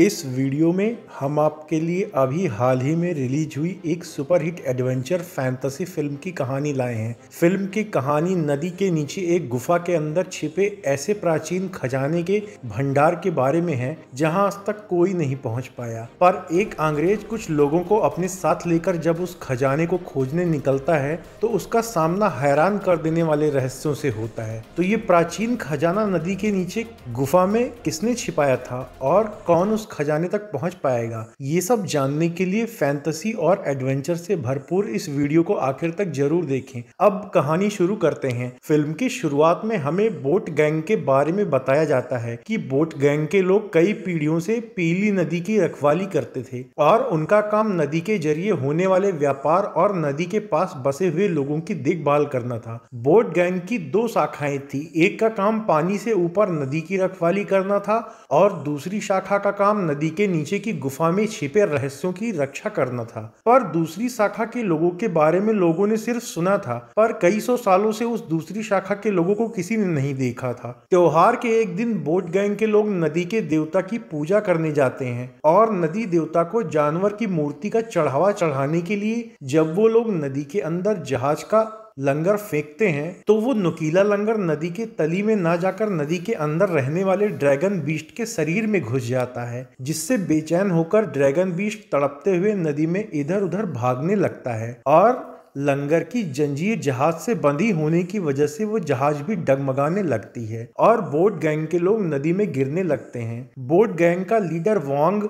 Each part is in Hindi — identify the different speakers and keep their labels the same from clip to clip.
Speaker 1: इस वीडियो में हम आपके लिए अभी हाल ही में रिलीज हुई एक सुपरहिट एडवेंचर फैंटेसी फिल्म की कहानी लाए हैं फिल्म की कहानी नदी के नीचे एक गुफा के अंदर छिपे ऐसे प्राचीन खजाने के भंडार के बारे में है जहां आज तक कोई नहीं पहुंच पाया पर एक अंग्रेज कुछ लोगों को अपने साथ लेकर जब उस खजाने को खोजने निकलता है तो उसका सामना हैरान कर देने वाले रहस्यों से होता है तो ये प्राचीन खजाना नदी के नीचे गुफा में किसने छिपाया था और कौन उस खजाने तक पहुंच पाएगा ये सब जानने के लिए फैंटेसी और एडवेंचर से भरपूर इस वीडियो को आखिर तक जरूर देखें अब कहानी शुरू करते हैं फिल्म की शुरुआत में हमें बोट गैंग के बारे में बताया जाता है कि बोट गैंग के लोग कई पीढ़ियों से पीली नदी की रखवाली करते थे और उनका काम नदी के जरिए होने वाले व्यापार और नदी के पास बसे हुए लोगों की देखभाल करना था बोट गैंग की दो शाखाएं थी एक का काम पानी से ऊपर नदी की रखवाली करना था और दूसरी शाखा का काम नदी के नीचे की गुफा में छिपे रहस्यों की रक्षा करना था पर दूसरी शाखा के लोगों के बारे में लोगों ने सिर्फ सुना था पर कई सौ सालों से उस दूसरी शाखा के लोगों को किसी ने नहीं देखा था त्योहार के एक दिन बोट गैंग के लोग नदी के देवता की पूजा करने जाते हैं और नदी देवता को जानवर की मूर्ति का चढ़ावा चढ़ाने के लिए जब वो लोग नदी के अंदर जहाज का लंगर फेंकते हैं तो वो नुकीला लंगर नदी के तली में ना जाकर नदी के अंदर रहने वाले ड्रैगन बीस्ट के शरीर में घुस जाता है जिससे बेचैन होकर ड्रैगन बीस्ट तड़पते हुए नदी में इधर उधर भागने लगता है और लंगर की जंजीर जहाज से बंधी होने की वजह से वो जहाज भी डगमगाने लगती है और बोट गैंग के लोग नदी में गिरने लगते हैं बोट गैंग का लीडर वांग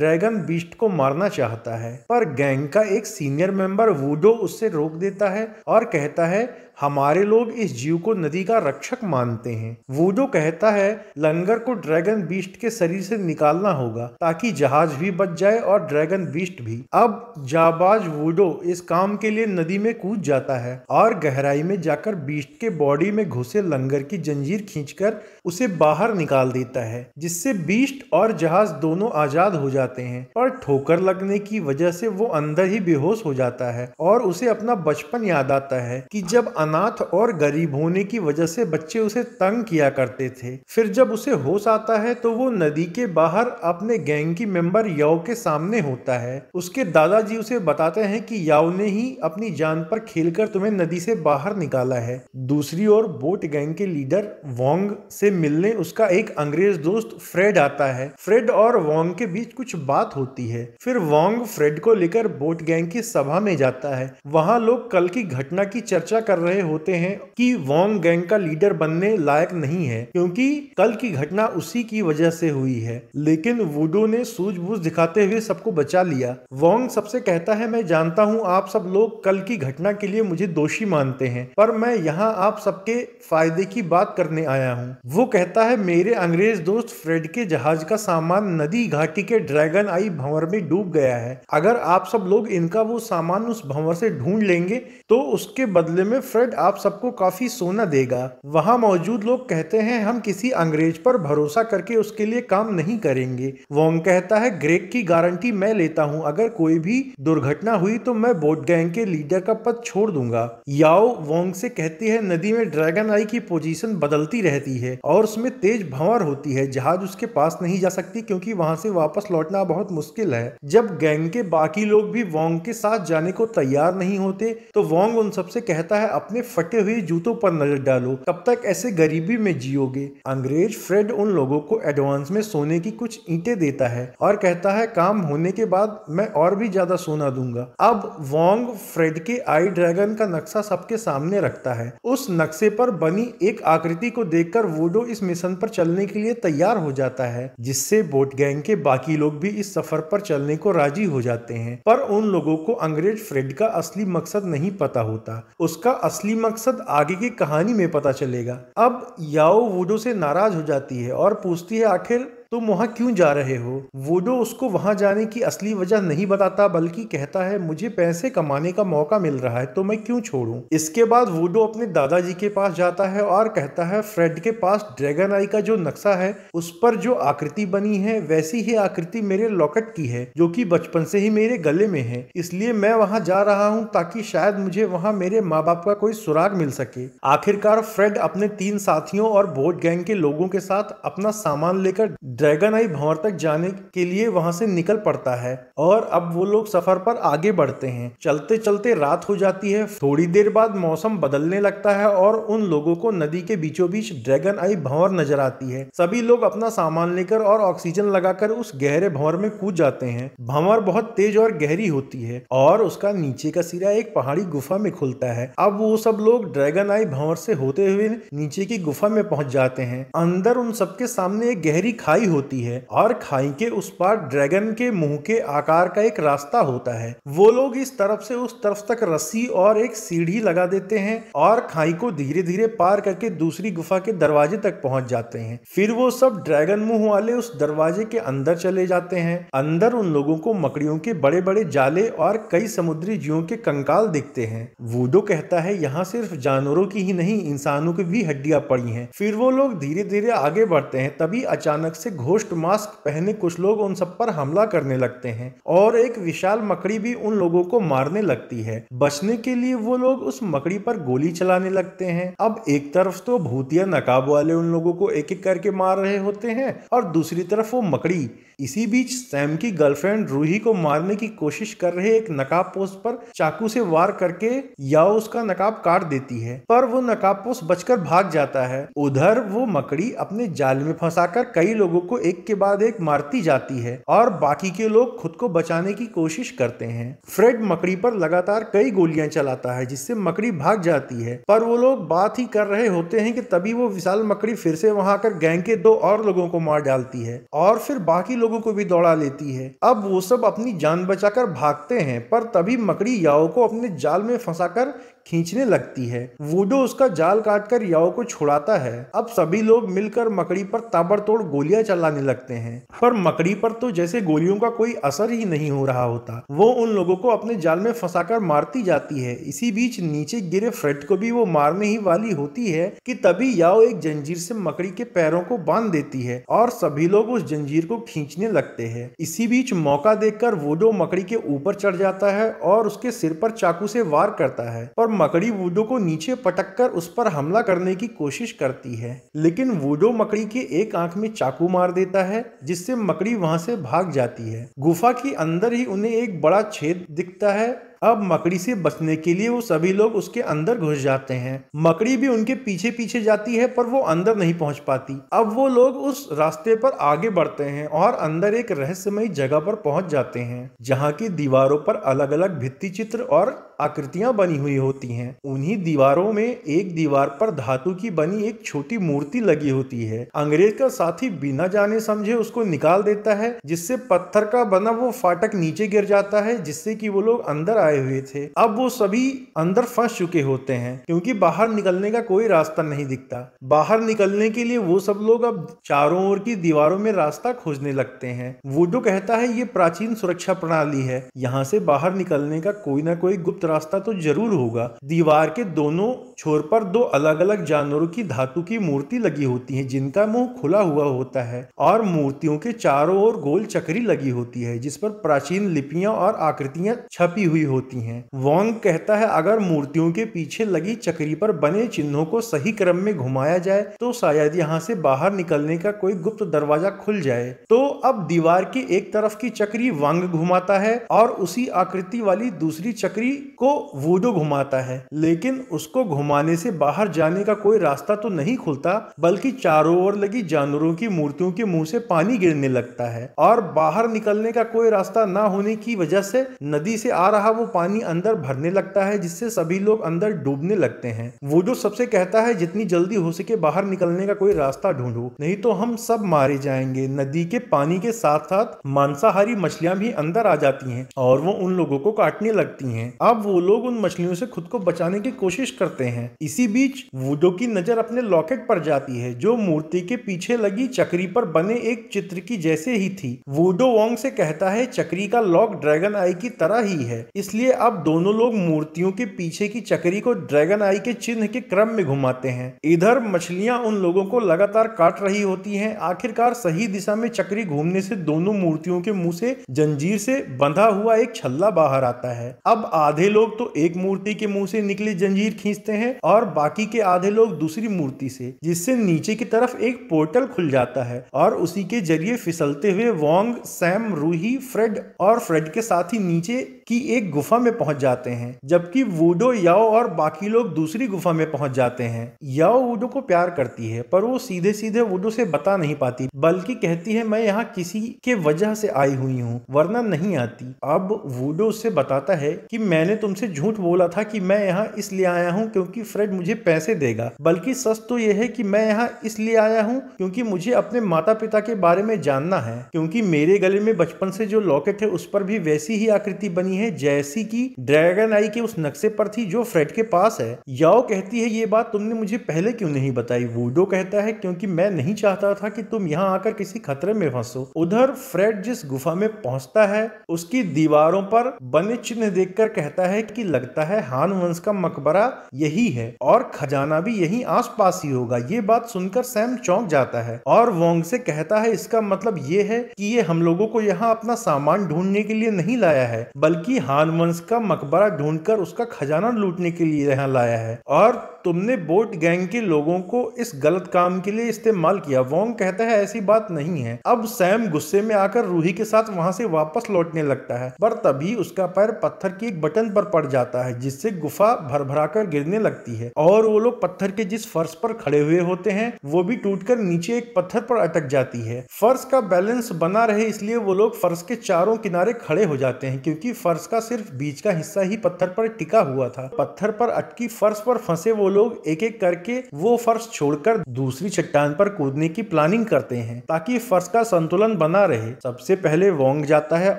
Speaker 1: ड्रैगन बीस्ट को मारना चाहता है पर गैंग का एक सीनियर मेंबर वुडो उससे रोक देता है और कहता है हमारे लोग इस जीव को नदी का रक्षक मानते हैं वूडो कहता है लंगर को ड्रैगन बीस्ट के शरीर से निकालना होगा ताकि जहाज भी बच जाए और ड्रैगन बीस्ट भी अब जाबाज वूडो इस काम के लिए नदी नदी में कूद जाता है और गहराई में जाकर बीस्ट के बॉडी में घुसे लंगर की जंजीर खींचकर उसे बाहर निकाल देता है जिससे बीस्ट और जहाज दोनों आजाद हो जाते हैं और ठोकर लगने की वजह से वो अंदर ही बेहोश हो जाता है और उसे अपना बचपन याद आता है कि जब अनाथ और गरीब होने की वजह से बच्चे उसे तंग किया करते थे फिर जब उसे होश आता है तो वो नदी के बाहर अपने गैंग की मेंबर याओ के सामने होता है उसके दादाजी उसे बताते हैं कि याओ ने ही अपनी जान पर खेलकर तुम्हें नदी से बाहर निकाला है दूसरी ओर बोट गैंग के लीडर वोंग से मिलने उसका एक अंग्रेज दोस्त फ्रेड आता है फ्रेड और वोंग के बीच कुछ बात होती है फिर वोंग फ्रेड को लेकर बोट गैंग की सभा में जाता है वहाँ लोग कल की घटना की चर्चा कर रहे होते हैं कि वोंग गैंग का लीडर बनने लायक नहीं है क्योंकि कल की घटना उसी की वजह से हुई है लेकिन वुडो ने सूझबूझ दिखाते हुए सबको बचा लिया वोंग सबसे कहता है मैं जानता हूँ आप सब लोग कल की घटना के लिए मुझे दोषी मानते हैं पर मैं यहाँ आप सबके फायदे की बात करने आया हूँ वो कहता है मेरे अंग्रेज दोस्त फ्रेड के जहाज का सामान नदी घाटी के ड्रैगन आई भंवर में डूब गया है अगर आप सब लोग इनका वो सामान उस भंवर से ढूंढ लेंगे तो उसके बदले में फ्रेड आप सबको काफी सोना देगा वहाँ मौजूद लोग कहते हैं हम किसी अंग्रेज पर भरोसा करके उसके लिए काम नहीं करेंगे वोंग कहता है ग्रेक की गारंटी मैं लेता हूँ अगर कोई भी दुर्घटना हुई तो मैं बोट गैंग के लीडर एशिया का पद छोड़ दूंगा याओ वोंग से कहती है नदी में ड्रैगन आई की पोजीशन बदलती रहती है और उसमें तेज भंवर होती है जहाज उसके पास नहीं जा सकती क्योंकि वहां से वापस लौटना बहुत मुश्किल है जब गैंग के बाकी लोग भी वोंग के साथ जाने को तैयार नहीं होते तो वोंग उन सबसे कहता है अपने फटे हुए जूतों पर नजर डालो तब तक ऐसे गरीबी में जियोगे अंग्रेज फ्रेड उन लोगों को एडवांस में सोने की कुछ ईंटे देता है और कहता है काम होने के बाद मैं और भी ज्यादा सोना दूंगा अब वोंग फ्रेड के आई ड्रैगन का नक्शा सबके सामने रखता है उस नक्शे पर बनी एक आकृति को देखकर वोडो इस मिशन पर चलने के लिए तैयार हो जाता है जिससे बोट गैंग के बाकी लोग भी इस सफर पर चलने को राजी हो जाते हैं पर उन लोगों को अंग्रेज फ्रेड का असली मकसद नहीं पता होता उसका असली मकसद आगे की कहानी में पता चलेगा अब याओ वोडो से नाराज हो जाती है और पूछती है आखिर तुम वहां क्यों जा रहे हो वोडो उसको वहां जाने की असली वजह नहीं बताता बल्कि कहता है मुझे पैसे कमाने का मौका मिल रहा है तो मैं क्यों छोड़ू इसके बाद वोडो अपने दादाजी के पास जाता है और कहता है फ्रेड के पास ड्रैगन आई का जो नक्शा है उस पर जो आकृति बनी है वैसी ही आकृति मेरे लॉकेट की है जो कि बचपन से ही मेरे गले में है इसलिए मैं वहां जा रहा हूं ताकि शायद मुझे वहां मेरे माँ बाप का कोई सुराग मिल सके आखिरकार फ्रेड अपने तीन साथियों और बोट गैंग के लोगों के साथ अपना सामान लेकर ड्रैगन आई भंवर तक जाने के लिए वहां से निकल पड़ता है और अब वो लोग सफर पर आगे बढ़ते हैं चलते चलते रात हो जाती है थोड़ी देर बाद मौसम बदलने लगता है और उन लोगों को नदी के बीचों बीच ड्रैगन आई भंवर नजर आती है सभी लोग अपना सामान लेकर और ऑक्सीजन लगाकर उस गहरे भंवर में कूद जाते हैं भंवर बहुत तेज और गहरी होती है और उसका नीचे का सिरा एक पहाड़ी गुफा में खुलता है अब वो सब लोग ड्रैगन आई भंवर से होते हुए नीचे की गुफा में पहुंच जाते हैं अंदर उन सबके सामने एक गहरी खाई खाई होती है और खाई के उस पार ड्रैगन के मुंह के आकार का एक रास्ता होता है वो लोग इस तरफ से उस तरफ तक रस्सी और एक सीढ़ी लगा देते हैं और खाई को धीरे धीरे पार करके दूसरी गुफा के दरवाजे तक पहुंच जाते हैं फिर वो सब ड्रैगन मुंह वाले उस दरवाजे के अंदर चले जाते हैं अंदर उन लोगों को मकड़ियों के बड़े बड़े जाले और कई समुद्री जीवों के कंकाल दिखते हैं वूडो कहता है यहाँ सिर्फ जानवरों की ही नहीं इंसानों की भी हड्डियां पड़ी हैं फिर वो लोग धीरे धीरे आगे बढ़ते हैं तभी अचानक से घोष्ट मास्क पहने कुछ लोग उन सब पर हमला करने लगते हैं और एक विशाल मकड़ी भी उन लोगों को मारने लगती है बचने के लिए वो लोग उस मकड़ी पर गोली चलाने लगते हैं अब एक तरफ तो भूतिया नकाब वाले उन लोगों को एक एक करके मार रहे होते हैं और दूसरी तरफ वो मकड़ी इसी बीच सैम की गर्लफ्रेंड रूही को मारने की कोशिश कर रहे एक नकाब पोस्ट पर चाकू से वार करके या उसका नकाब काट देती है पर वो नकाब पोस्ट बचकर भाग जाता है उधर वो मकड़ी अपने जाल में फंसाकर कई लोगों को एक के बाद एक मारती जाती है और बाकी के लोग खुद को बचाने की कोशिश करते हैं फ्रेड मकड़ी पर लगातार कई गोलियां चलाता है जिससे मकड़ी भाग जाती है पर वो लोग बात ही कर रहे होते हैं कि तभी वो विशाल मकड़ी फिर से वहां आकर गैंग के दो और लोगों को मार डालती है और फिर बाकी लोगों को भी दौड़ा लेती है अब वो सब अपनी जान बचाकर भागते हैं पर तभी मकड़ी याओ को अपने जाल में फंसाकर खींचने लगती है वोडो उसका जाल काटकर याओ को छुड़ाता है अब सभी लोग मिलकर मकड़ी पर ताबड़तोड़ गोलियां चलाने लगते हैं पर मकड़ी पर तो जैसे गोलियों का कोई असर ही नहीं हो रहा होता वो उन लोगों को अपने जाल में फंसाकर मारती जाती है इसी बीच नीचे गिरे फ्रेड को भी वो मारने ही वाली होती है कि तभी याओ एक जंजीर से मकड़ी के पैरों को बांध देती है और सभी लोग उस जंजीर को खींचने लगते हैं इसी बीच मौका देखकर वोडो मकड़ी के ऊपर चढ़ जाता है और उसके सिर पर चाकू से वार करता है और मकड़ी वूडो को नीचे पटक कर उस पर हमला करने की कोशिश करती है लेकिन वूडो मकड़ी के एक आंख में चाकू मार देता है जिससे मकड़ी वहां से भाग जाती है गुफा के अंदर ही उन्हें एक बड़ा छेद दिखता है अब मकड़ी से बचने के लिए वो सभी लोग उसके अंदर घुस जाते हैं मकड़ी भी उनके पीछे पीछे जाती है पर वो अंदर नहीं पहुंच पाती अब वो लोग उस रास्ते पर आगे बढ़ते हैं और अंदर एक रहस्यमय जगह पर पहुंच जाते हैं जहाँ की दीवारों पर अलग अलग भित्ति चित्र और आकृतियां बनी हुई होती हैं उन्हीं दीवारों में एक दीवार पर धातु की बनी एक छोटी मूर्ति लगी होती है अंग्रेज का साथी बिना जाने समझे उसको निकाल देता है जिससे पत्थर का बना वो फाटक नीचे गिर जाता है जिससे कि वो लोग अंदर आए हुए थे अब वो सभी अंदर फंस चुके होते हैं क्योंकि बाहर निकलने का कोई रास्ता नहीं दिखता बाहर निकलने के लिए वो सब लोग अब चारों ओर की दीवारों में रास्ता खोजने लगते हैं वो जो कहता है ये प्राचीन सुरक्षा प्रणाली है यहाँ से बाहर निकलने का कोई ना कोई गुप्त रास्ता तो जरूर होगा दीवार के दोनों छोर पर दो अलग अलग जानवरों की धातु की मूर्ति लगी होती है जिनका मुंह खुला हुआ होता है और मूर्तियों के चारों ओर गोल चक्री लगी होती है जिस पर प्राचीन लिपियां और आकृतियां छपी हुई होती हैं। वॉन्ग कहता है अगर मूर्तियों के पीछे लगी चक्री पर बने चिन्हों को सही क्रम में घुमाया जाए तो शायद यहाँ से बाहर निकलने का कोई गुप्त दरवाजा खुल जाए तो अब दीवार की एक तरफ की चक्री वांग घुमाता है और उसी आकृति वाली दूसरी चक्री को वूडो घुमाता है लेकिन उसको घुमा घुमाने से बाहर जाने का कोई रास्ता तो नहीं खुलता बल्कि चारों ओर लगी जानवरों की मूर्तियों के मुंह से पानी गिरने लगता है और बाहर निकलने का कोई रास्ता ना होने की वजह से नदी से आ रहा वो पानी अंदर भरने लगता है जिससे सभी लोग अंदर डूबने लगते हैं वो जो सबसे कहता है जितनी जल्दी हो सके बाहर निकलने का कोई रास्ता ढूंढो नहीं तो हम सब मारे जाएंगे नदी के पानी के साथ साथ मांसाहारी मछलियां भी अंदर आ जाती हैं और वो उन लोगों को काटने लगती हैं अब वो लोग उन मछलियों से खुद को बचाने की कोशिश करते हैं हैं इसी बीच वुडो की नजर अपने लॉकेट पर जाती है जो मूर्ति के पीछे लगी चक्री पर बने एक चित्र की जैसे ही थी वुडो वोंग से कहता है चक्री का लॉक ड्रैगन आई की तरह ही है इसलिए अब दोनों लोग मूर्तियों के पीछे की चक्री को ड्रैगन आई के चिन्ह के क्रम में घुमाते हैं इधर मछलियां उन लोगों को लगातार काट रही होती हैं आखिरकार सही दिशा में चक्री घूमने से दोनों मूर्तियों के मुंह से जंजीर से बंधा हुआ एक छल्ला बाहर आता है अब आधे लोग तो एक मूर्ति के मुंह से निकली जंजीर खींचते हैं है और बाकी के आधे लोग दूसरी मूर्ति से जिससे नीचे की तरफ एक पोर्टल खुल जाता है और उसी के जरिए फिसलते हुए वोंग सैम रूही फ्रेड और फ्रेड के साथ ही नीचे कि एक गुफा में पहुंच जाते हैं जबकि वूडो याओ और बाकी लोग दूसरी गुफा में पहुंच जाते हैं याओ वूडो को प्यार करती है पर वो सीधे सीधे वूडो से बता नहीं पाती बल्कि कहती है मैं यहाँ किसी के वजह से आई हुई हूँ वरना नहीं आती अब वूडो उससे बताता है कि मैंने तुमसे झूठ बोला था कि मैं यहाँ इसलिए आया हूँ क्योंकि फ्रेड मुझे पैसे देगा बल्कि सच तो यह है कि मैं यहाँ इसलिए आया हूँ क्योंकि मुझे अपने माता पिता के बारे में जानना है क्योंकि मेरे गले में बचपन से जो लॉकेट है उस पर भी वैसी ही आकृति बनी है जैसी कि ड्रैगन आई के उस नक्शे पर थी जो फ्रेड के पास है याओ कहती है ये बात तुमने मुझे पहले क्यों नहीं बताई वूडो कहता है क्योंकि मैं नहीं चाहता था कि तुम यहाँ आकर किसी खतरे में फंसो उधर फ्रेड जिस गुफा में पहुंचता है उसकी दीवारों पर बने चिन्ह देख कहता है की लगता है हान वंश का मकबरा यही है और खजाना भी यही आस ही होगा ये बात सुनकर सैम चौंक जाता है और वोंग से कहता है इसका मतलब ये है कि ये हम लोगों को यहाँ अपना सामान ढूंढने के लिए नहीं लाया है बल्कि बल्कि हानवंश का मकबरा ढूंढकर उसका खजाना लूटने के लिए यहाँ लाया है और तुमने बोट गैंग के लोगों को इस गलत काम के लिए इस्तेमाल किया वोंग कहता है ऐसी बात नहीं है अब सैम गुस्से में आकर रूही के साथ वहां से वापस लौटने लगता है पर तभी उसका पैर पत्थर की एक बटन पर पड़ जाता है जिससे गुफा भर भरा कर गिरने लगती है और वो लोग पत्थर के जिस फर्श पर खड़े हुए होते हैं वो भी टूटकर नीचे एक पत्थर पर अटक जाती है फर्श का बैलेंस बना रहे इसलिए वो लोग फर्श के चारों किनारे खड़े हो जाते हैं क्योंकि फर्श का सिर्फ बीच का हिस्सा ही पत्थर पर टिका हुआ था पत्थर पर अटकी फर्श पर फंसे वो लोग लोग एक एक करके वो फर्श छोड़कर दूसरी चट्टान पर कूदने की प्लानिंग करते हैं ताकि फर्श का संतुलन बना रहे सबसे पहले वोंग जाता है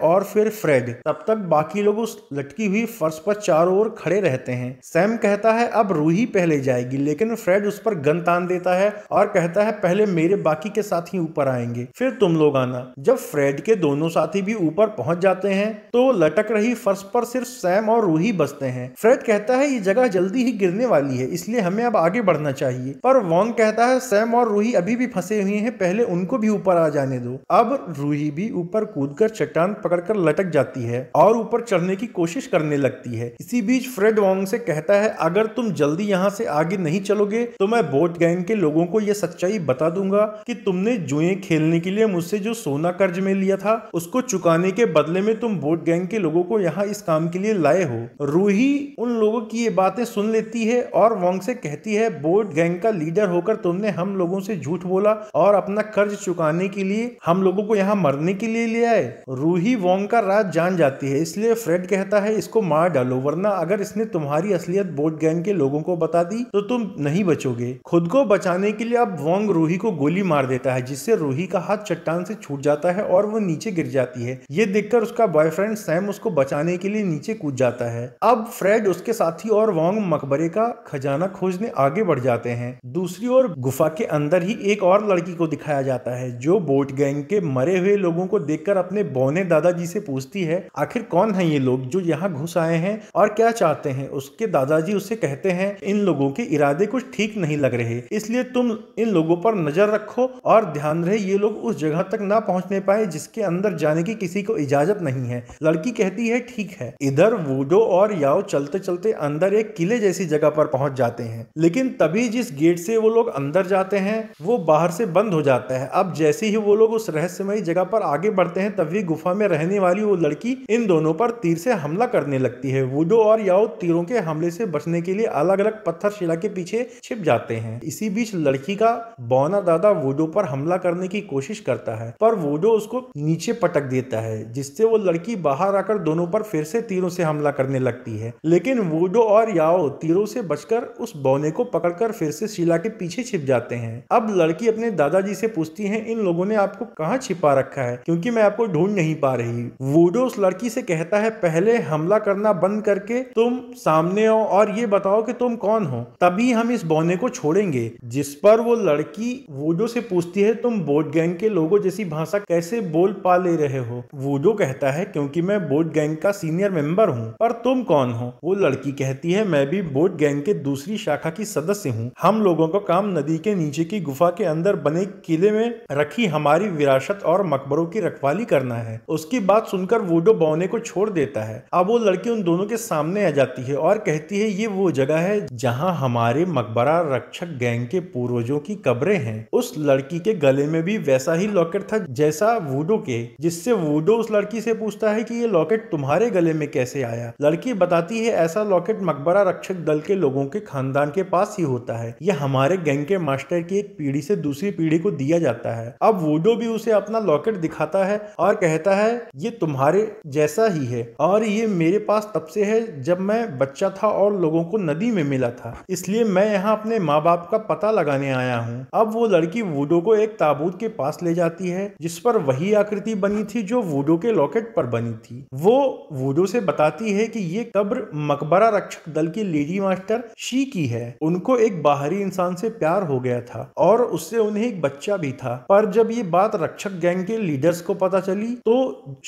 Speaker 1: और फिर फ्रेड तब तक बाकी लोग उस लटकी हुई फर्श पर चारों ओर खड़े रहते हैं सैम कहता है अब रूही पहले जाएगी लेकिन फ्रेड उस पर गन तान देता है और कहता है पहले मेरे बाकी के साथ ही ऊपर आएंगे फिर तुम लोग आना जब फ्रेड के दोनों साथी भी ऊपर पहुंच जाते हैं तो लटक रही फर्श पर सिर्फ सैम और रूही बसते हैं फ्रेड कहता है ये जगह जल्दी ही गिरने वाली है इसलिए इसलिए हमें अब आगे बढ़ना चाहिए पर वॉन्ग कहता है सैम और रूही अभी भी फंसे हुए हैं पहले उनको भी ऊपर आ जाने दो अब रूही भी ऊपर कर चट्टान पकड़कर लटक जाती है और ऊपर चढ़ने की कोशिश करने लगती है इसी बीच फ्रेड वॉन्ग से कहता है अगर तुम जल्दी यहाँ से आगे नहीं चलोगे तो मैं बोट गैंग के लोगों को यह सच्चाई बता दूंगा कि तुमने जुए खेलने के लिए मुझसे जो सोना कर्ज में लिया था उसको चुकाने के बदले में तुम बोट गैंग के लोगों को यहाँ इस काम के लिए लाए हो रूही उन लोगों की ये बातें सुन लेती है और वांग से कहती है बोर्ड गैंग का लीडर होकर तुमने हम लोगों से झूठ बोला और अपना कर्ज चुकाने के लिए हम लोगों को यहाँ मरने के लिए ले आए रूही वोंग का राज जान जाती है इसलिए फ्रेड कहता है इसको मार डालो वरना अगर इसने तुम्हारी असलियत बोर्ड गैंग के लोगों को बता दी तो तुम नहीं बचोगे खुद को बचाने के लिए अब वोंग रूही को गोली मार देता है जिससे रूही का हाथ चट्टान से छूट जाता है और वो नीचे गिर जाती है ये देखकर उसका बॉयफ्रेंड सैम उसको बचाने के लिए नीचे कूद जाता है अब फ्रेड उसके साथी और वोंग मकबरे का खजाना खजाना खोजने आगे बढ़ जाते हैं दूसरी ओर गुफा के अंदर ही एक और लड़की को दिखाया जाता है जो बोट गैंग के मरे हुए लोगों को देखकर अपने बौने दादाजी से पूछती है आखिर कौन है ये लोग जो यहाँ घुस आए हैं और क्या चाहते हैं उसके दादाजी उसे कहते हैं इन लोगों के इरादे कुछ ठीक नहीं लग रहे इसलिए तुम इन लोगों पर नजर रखो और ध्यान रहे ये लोग उस जगह तक ना पहुंचने पाए जिसके अंदर जाने की किसी को इजाजत नहीं है लड़की कहती है ठीक है इधर वोडो और याओ चलते चलते अंदर एक किले जैसी जगह पर पहुंच जाते जाते हैं लेकिन तभी जिस गेट से वो लोग अंदर जाते हैं वो बाहर से बंद हो जाता है अब जैसे ही वो लोग उस रहस्यमयी जगह पर आगे बढ़ते हैं तभी गुफा में रहने वाली वो लड़की इन दोनों पर तीर से हमला करने लगती है वुडो और याओ तीरों के हमले से बचने के लिए अलग अलग पत्थर शिला के पीछे छिप जाते हैं इसी बीच लड़की का बौना दादा वुडो पर हमला करने की कोशिश करता है पर वुडो उसको नीचे पटक देता है जिससे वो लड़की बाहर आकर दोनों पर फिर से तीरों से हमला करने लगती है लेकिन वुडो और याओ तीरों से बचकर उस बौने को पकड़कर फिर से शीला के पीछे छिप जाते हैं अब लड़की अपने दादाजी से पूछती है इन लोगों ने आपको कहाँ छिपा रखा है क्योंकि मैं आपको ढूंढ नहीं पा रही वोडो उस लड़की से कहता है पहले हमला करना बंद करके तुम सामने आओ और ये बताओ कि तुम कौन हो तभी हम इस बौने को छोड़ेंगे जिस पर वो लड़की वोडो से पूछती है तुम बोट गैंग के लोगों जैसी भाषा कैसे बोल पा ले रहे हो वोडो कहता है क्योंकि मैं बोट गैंग का सीनियर मेंबर हूँ पर तुम कौन हो वो लड़की कहती है मैं भी बोट गैंग के दूसरे दूसरी शाखा की सदस्य हूँ हम लोगों का काम नदी के नीचे की गुफा के अंदर बने किले में रखी हमारी विरासत और मकबरों की रखवाली करना है उसकी बात सुनकर वोडो बौने को छोड़ देता है अब वो लड़की उन दोनों के सामने आ जाती है और कहती है ये वो जगह है जहाँ हमारे मकबरा रक्षक गैंग के पूर्वजों की कब्रें हैं उस लड़की के गले में भी वैसा ही लॉकेट था जैसा वोडो के जिससे वोडो उस लड़की से पूछता है कि ये लॉकेट तुम्हारे गले में कैसे आया लड़की बताती है ऐसा लॉकेट मकबरा रक्षक दल के लोगों के खाने खानदान के पास ही होता है यह हमारे गैंग के मास्टर की एक पीढ़ी से दूसरी पीढ़ी को दिया जाता है अब वोडो भी उसे अपना लॉकेट दिखाता है और कहता है ये तुम्हारे जैसा ही है और ये मेरे पास तब से है जब मैं बच्चा था और लोगों को नदी में मिला था इसलिए मैं यहाँ अपने माँ बाप का पता लगाने आया हूँ अब वो लड़की वोडो को एक ताबूत के पास ले जाती है जिस पर वही आकृति बनी थी जो वोडो के लॉकेट पर बनी थी वो वोडो से बताती है कि ये कब्र मकबरा रक्षक दल की लेडी मास्टर शी की है उनको एक बाहरी इंसान से प्यार हो गया था और उससे उन्हें एक बच्चा भी था पर जब ये बात रक्षक गैंग के लीडर्स को पता चली तो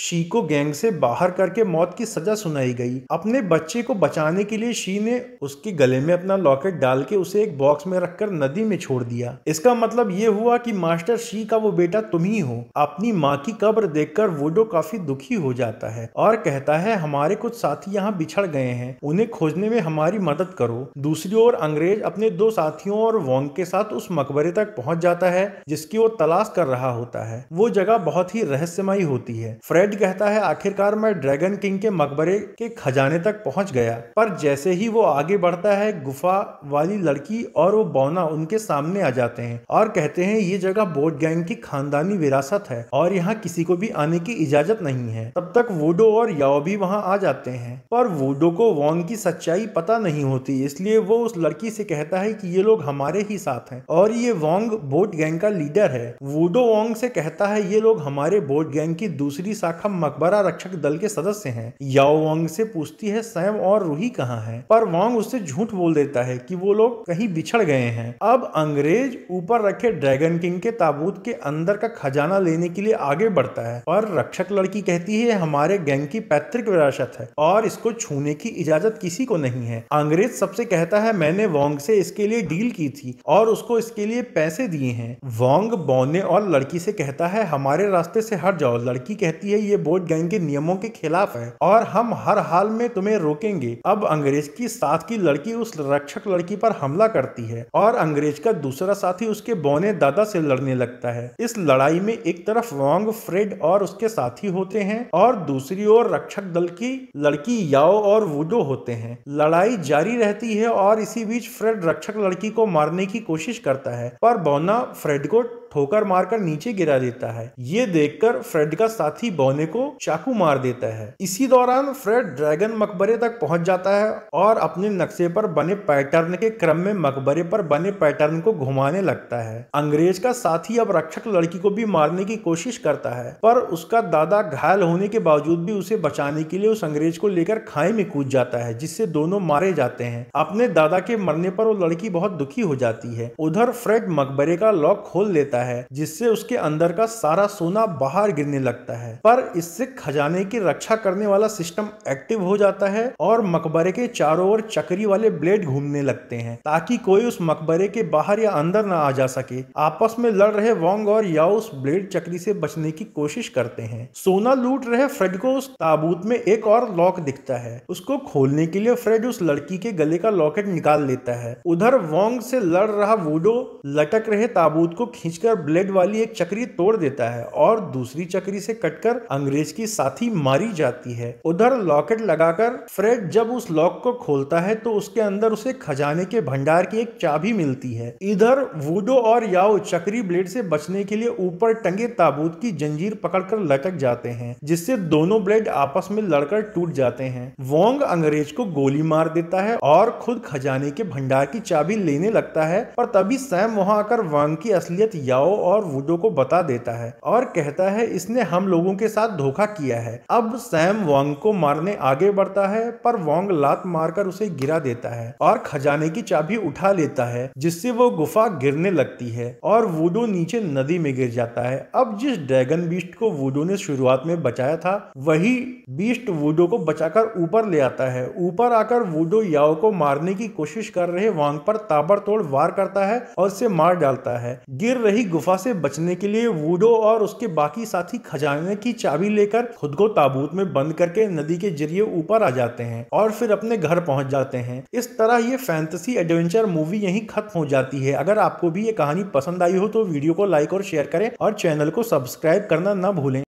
Speaker 1: शी को गैंग से बाहर करके मौत की सजा सुनाई गई अपने बच्चे को बचाने के लिए शी ने उसके गले में अपना लॉकेट डाल के उसे एक बॉक्स में रखकर नदी में छोड़ दिया इसका मतलब ये हुआ कि मास्टर शी का वो बेटा तुम ही हो अपनी माँ की कब्र देखकर वोडो काफी दुखी हो जाता है और कहता है हमारे कुछ साथी यहाँ बिछड़ गए हैं उन्हें खोजने में हमारी मदद करो दूसरी दूसरी ओर अंग्रेज अपने दो साथियों और वोंग के साथ उस मकबरे तक पहुंच जाता है जिसकी वो तलाश कर रहा होता है वो जगह बहुत ही रहस्यमयी होती है फ्रेड कहता है आखिरकार मैं ड्रैगन किंग के मकबरे के खजाने तक पहुंच गया पर जैसे ही वो आगे बढ़ता है गुफा वाली लड़की और वो बौना उनके सामने आ जाते हैं और कहते हैं ये जगह बोट गैंग की खानदानी विरासत है और यहाँ किसी को भी आने की इजाजत नहीं है तब तक वोडो और याओ भी वहाँ आ जाते हैं पर वोडो को वोंग की सच्चाई पता नहीं होती इसलिए वो उस लड़की से कहता है कि ये लोग हमारे ही साथ हैं और ये वोंग बोट गैंग का लीडर है वुडो वोंग से कहता है ये लोग हमारे बोट गैंग की दूसरी शाखा मकबरा रक्षक दल के सदस्य हैं याओ वोंग से पूछती है सैम और रूही कहाँ है पर वोंग उससे झूठ बोल देता है कि वो लोग कहीं बिछड़ गए हैं अब अंग्रेज ऊपर रखे ड्रैगन किंग के ताबूत के अंदर का खजाना लेने के लिए आगे बढ़ता है पर रक्षक लड़की कहती है हमारे गैंग की पैतृक विरासत है और इसको छूने की इजाजत किसी को नहीं है अंग्रेज सबसे कहता है है मैंने वोंग से इसके लिए डील की थी और उसको इसके लिए पैसे दिए हैं वोंग बौने और लड़की से कहता है हमारे रास्ते से हट जाओ लड़की कहती है ये बोट गैंग के नियमों के खिलाफ है और हम हर हाल में तुम्हें रोकेंगे अब अंग्रेज की साथ की लड़की उस रक्षक लड़की पर हमला करती है और अंग्रेज का दूसरा साथी उसके बौने दादा से लड़ने लगता है इस लड़ाई में एक तरफ वोंग फ्रेड और उसके साथी होते हैं और दूसरी ओर रक्षक दल की लड़की याओ और वुडो होते हैं लड़ाई जारी रहती है और और इसी बीच फ्रेड रक्षक लड़की को मारने की कोशिश करता है पर बोना फ्रेड को ठोकर मारकर नीचे गिरा देता है ये देखकर फ्रेड का साथी बौने को चाकू मार देता है इसी दौरान फ्रेड ड्रैगन मकबरे तक पहुंच जाता है और अपने नक्शे पर बने पैटर्न के क्रम में मकबरे पर बने पैटर्न को घुमाने लगता है अंग्रेज का साथी अब रक्षक लड़की को भी मारने की कोशिश करता है पर उसका दादा घायल होने के बावजूद भी उसे बचाने के लिए उस अंग्रेज को लेकर खाई में कूद जाता है जिससे दोनों मारे जाते हैं अपने दादा के मरने पर वो लड़की बहुत दुखी हो जाती है उधर फ्रेड मकबरे का लॉक खोल लेता है जाता है जिससे उसके अंदर का सारा सोना बाहर गिरने लगता है पर इससे खजाने की रक्षा करने वाला सिस्टम एक्टिव हो जाता है और मकबरे के चारों ओर चक्री वाले ब्लेड घूमने लगते हैं ताकि कोई उस मकबरे के बाहर या अंदर ना आ जा सके आपस में लड़ रहे वोंग और या उस ब्लेड चक्री से बचने की कोशिश करते हैं सोना लूट रहे फ्रेड को उस ताबूत में एक और लॉक दिखता है उसको खोलने के लिए फ्रेड उस लड़की के गले का लॉकेट निकाल लेता है उधर वोंग से लड़ रहा वोडो लटक रहे ताबूत को खींचकर और ब्लेड वाली एक चक्री तोड़ देता है और दूसरी चक्री से कटकर अंग्रेज की साथी मारी जाती है उधर लॉकेट लगाकर फ्रेड जब उस लॉक को खोलता है तो उसके अंदर उसे खजाने के भंडार की एक चाबी मिलती है इधर वुडो और याओ चक्री ब्लेड से बचने के लिए ऊपर टंगे ताबूत की जंजीर पकड़कर लटक जाते हैं जिससे दोनों ब्लेड आपस में लड़कर टूट जाते हैं वोंग अंग्रेज को गोली मार देता है और खुद खजाने के भंडार की चाबी लेने लगता है पर तभी सैम वहां आकर वांग की असलियत याओ जाओ और वुडो को बता देता है और कहता है इसने हम लोगों के साथ धोखा किया है अब सैम वांग को मारने आगे बढ़ता है पर वांग लात मारकर उसे गिरा देता है और खजाने की चाबी उठा लेता है जिससे वो गुफा गिरने लगती है और वुडो नीचे नदी में गिर जाता है अब जिस ड्रैगन बीस्ट को वुडो ने शुरुआत में बचाया था वही बीस्ट वुडो को बचाकर ऊपर ले आता है ऊपर आकर वुडो याओ को मारने की कोशिश कर रहे वांग पर ताबड़तोड़ वार करता है और उसे मार डालता है गिर रही गुफा से बचने के लिए वूडो और उसके बाकी साथी खजाने की चाबी लेकर खुद को ताबूत में बंद करके नदी के जरिए ऊपर आ जाते हैं और फिर अपने घर पहुंच जाते हैं इस तरह ये फैंटेसी एडवेंचर मूवी यहीं खत्म हो जाती है अगर आपको भी ये कहानी पसंद आई हो तो वीडियो को लाइक और शेयर करें और चैनल को सब्सक्राइब करना न भूलें